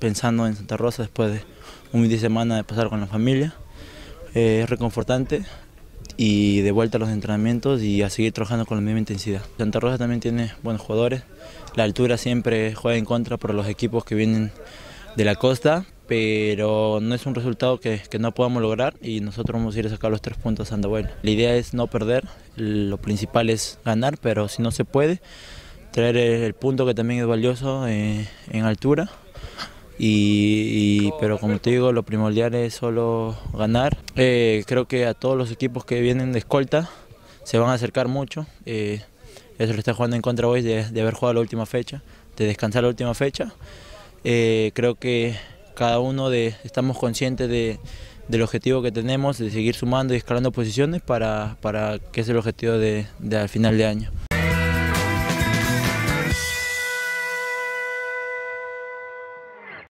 pensando en Santa Rosa después de un fin de semana de pasar con la familia. Eh, es reconfortante y de vuelta a los entrenamientos y a seguir trabajando con la misma intensidad. Santa Rosa también tiene buenos jugadores, la altura siempre juega en contra por los equipos que vienen de la costa, pero no es un resultado que, no podamos lograr y nosotros vamos a ir a sacar los tres puntos a bueno La idea es no perder, lo principal es ganar, pero si no se puede, traer el, punto que también es valioso eh, en altura y, pero como te digo, lo primordial es solo ganar. Eh, creo que a todos los equipos que vienen de escolta se van a acercar mucho. Eh, eso lo está jugando en contra hoy de, haber jugado la última fecha, de descansar la última fecha. Eh, creo que cada uno de, estamos conscientes del objetivo que tenemos, de seguir sumando y escalando posiciones para, que es el objetivo de, de al final de año.